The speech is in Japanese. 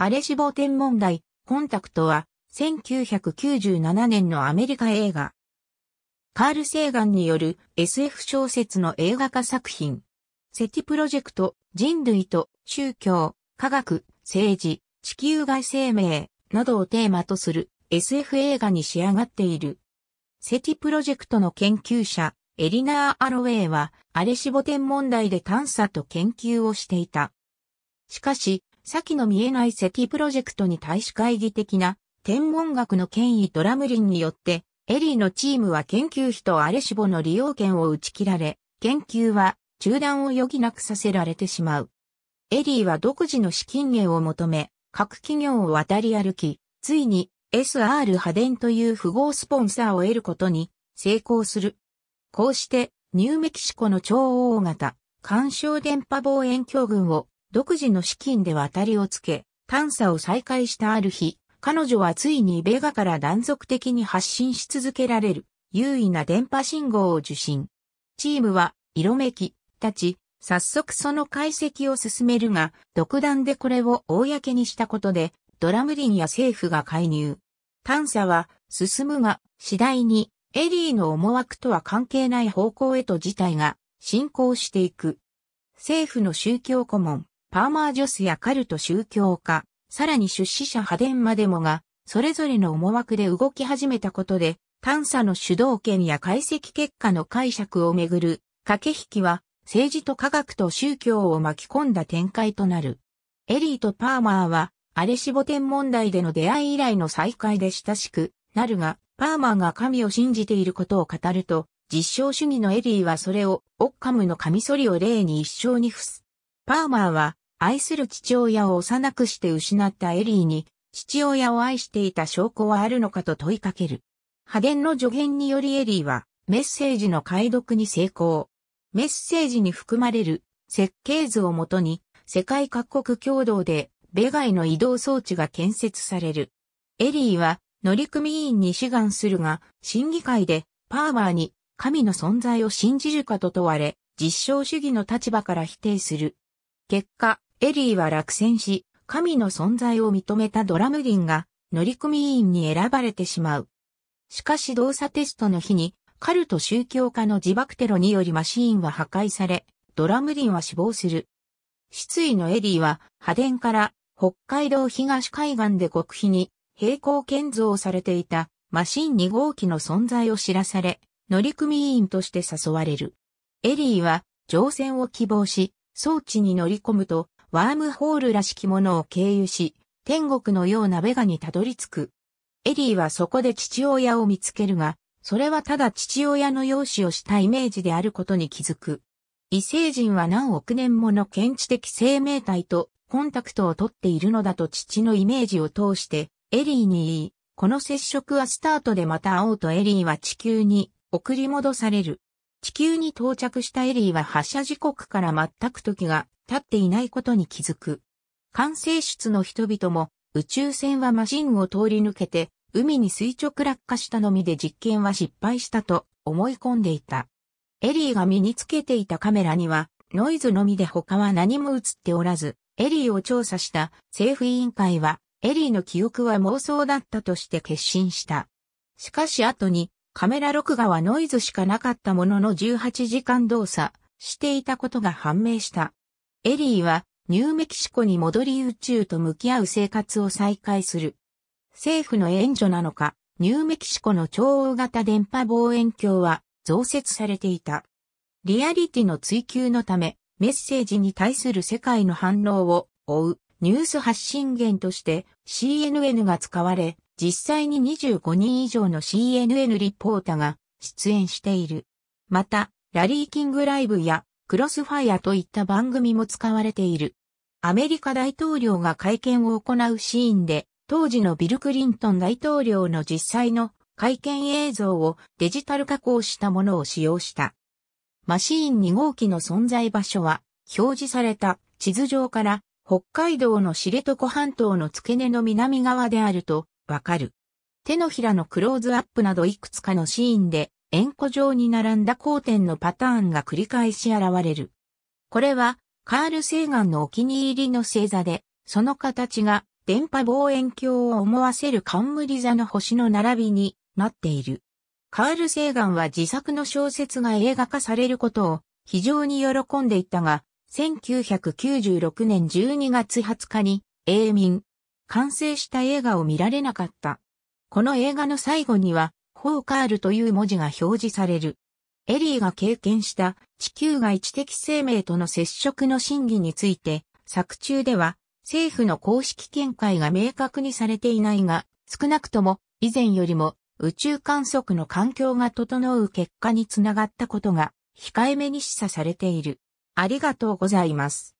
アレシボ天文台、コンタクトは、1997年のアメリカ映画。カール・セーガンによる SF 小説の映画化作品。セティプロジェクト、人類と宗教、科学、政治、地球外生命などをテーマとする SF 映画に仕上がっている。セティプロジェクトの研究者、エリナー・アロウェイは、アレシボ天文台で探査と研究をしていた。しかし、先の見えない石プロジェクトに対し会議的な天文学の権威ドラムリンによって、エリーのチームは研究費とアレシボの利用権を打ち切られ、研究は中断を余儀なくさせられてしまう。エリーは独自の資金源を求め、各企業を渡り歩き、ついに SR 派電という符号スポンサーを得ることに成功する。こうして、ニューメキシコの超大型、干渉電波望遠鏡群を独自の資金で渡りをつけ、探査を再開したある日、彼女はついにベガから断続的に発信し続けられる優位な電波信号を受信。チームは色めき、たち、早速その解析を進めるが、独断でこれを公にしたことで、ドラムリンや政府が介入。探査は進むが、次第にエリーの思惑とは関係ない方向へと事態が進行していく。政府の宗教顧問、パーマージョスやカルト宗教家、さらに出資者派伝までもが、それぞれの思惑で動き始めたことで、探査の主導権や解析結果の解釈をめぐる駆け引きは、政治と科学と宗教を巻き込んだ展開となる。エリーとパーマーは、アレシボ天問題での出会い以来の再会で親しくなるが、パーマーが神を信じていることを語ると、実証主義のエリーはそれを、オッカムのカミソリを例に一生に伏す。パーマーは愛する父親を幼くして失ったエリーに父親を愛していた証拠はあるのかと問いかける。破電の助言によりエリーはメッセージの解読に成功。メッセージに含まれる設計図をもとに世界各国共同で米外の移動装置が建設される。エリーは乗組員に志願するが、審議会でパーマーに神の存在を信じるかと問われ、実証主義の立場から否定する。結果、エリーは落選し、神の存在を認めたドラムディンが乗組員に選ばれてしまう。しかし動作テストの日に、カルト宗教家の自爆テロによりマシーンは破壊され、ドラムディンは死亡する。失意のエリーは、破電から北海道東海岸で極秘に平行建造されていたマシン2号機の存在を知らされ、乗組員として誘われる。エリーは乗船を希望し、装置に乗り込むと、ワームホールらしきものを経由し、天国のようなベガにたどり着く。エリーはそこで父親を見つけるが、それはただ父親の容姿をしたイメージであることに気づく。異星人は何億年もの検知的生命体とコンタクトをとっているのだと父のイメージを通して、エリーに言い、この接触はスタートでまた会おうとエリーは地球に送り戻される。地球に到着したエリーは発射時刻から全く時が経っていないことに気づく。管制室の人々も宇宙船はマシンを通り抜けて海に垂直落下したのみで実験は失敗したと思い込んでいた。エリーが身につけていたカメラにはノイズのみで他は何も映っておらず、エリーを調査した政府委員会はエリーの記憶は妄想だったとして決心した。しかし後にカメラ録画はノイズしかなかったものの18時間動作していたことが判明した。エリーはニューメキシコに戻り宇宙と向き合う生活を再開する。政府の援助なのか、ニューメキシコの超大型電波望遠鏡は増設されていた。リアリティの追求のため、メッセージに対する世界の反応を追うニュース発信源として CNN が使われ、実際に25人以上の CNN リポーターが出演している。また、ラリーキングライブやクロスファイアといった番組も使われている。アメリカ大統領が会見を行うシーンで、当時のビル・クリントン大統領の実際の会見映像をデジタル加工したものを使用した。マシーン2号機の存在場所は、表示された地図上から北海道の知床半島の付け根の南側であるとわかる。手のひらのクローズアップなどいくつかのシーンで、円弧状に並んだ交点のパターンが繰り返し現れる。これは、カール・セーガンのお気に入りの星座で、その形が電波望遠鏡を思わせる冠座の星の並びになっている。カール・セーガンは自作の小説が映画化されることを非常に喜んでいたが、1996年12月20日に、永民、完成した映画を見られなかった。この映画の最後には、ホーカールという文字が表示される。エリーが経験した地球外知的生命との接触の真偽について、作中では政府の公式見解が明確にされていないが、少なくとも以前よりも宇宙観測の環境が整う結果につながったことが控えめに示唆されている。ありがとうございます。